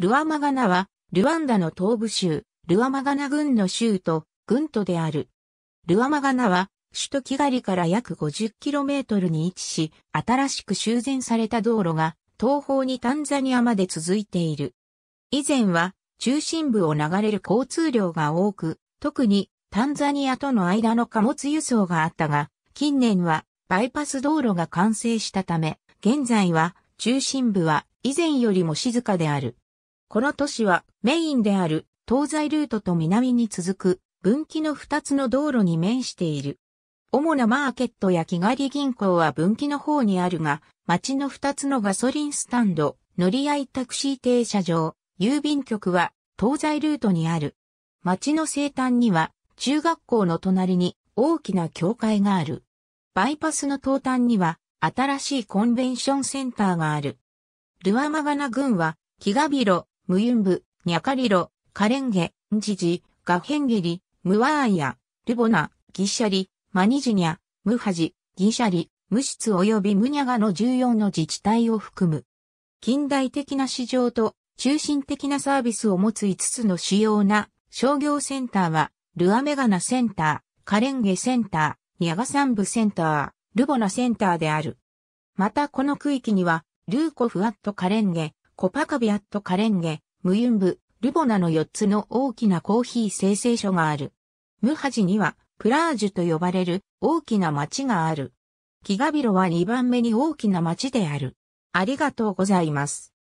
ルアマガナは、ルワンダの東部州、ルアマガナ郡の州と、郡都である。ルアマガナは、首都キガリから約 50km に位置し、新しく修繕された道路が、東方にタンザニアまで続いている。以前は、中心部を流れる交通量が多く、特にタンザニアとの間の貨物輸送があったが、近年はバイパス道路が完成したため、現在は中心部は以前よりも静かである。この都市はメインである東西ルートと南に続く分岐の2つの道路に面している。主なマーケットや木狩り銀行は分岐の方にあるが、町の2つのガソリンスタンド、乗り合いタクシー停車場、郵便局は東西ルートにある。町の西端には中学校の隣に大きな教会がある。バイパスの東端には新しいコンベンションセンターがある。ルアマガナ郡はキガビロ、ムユンブ、ニャカリロ、カレンゲ、ンジジ、ガヘンゲリ、ムワーヤ、ルボナ、ギシャリ、マニジニャ、ムハジ、ギシャリ、無ツ及びムニャガの14の自治体を含む。近代的な市場と中心的なサービスを持つ5つの主要な商業センターは、ルアメガナセンター、カレンゲセンター、ニャガサンブセンター、ルボナセンターである。またこの区域には、ルーコフアットカレンゲ、コパカビアットカレンゲ、ムユンブ、ルボナの4つの大きなコーヒー生成所がある。ムハジには、プラージュと呼ばれる大きな町がある。キガビロは2番目に大きな町である。ありがとうございます。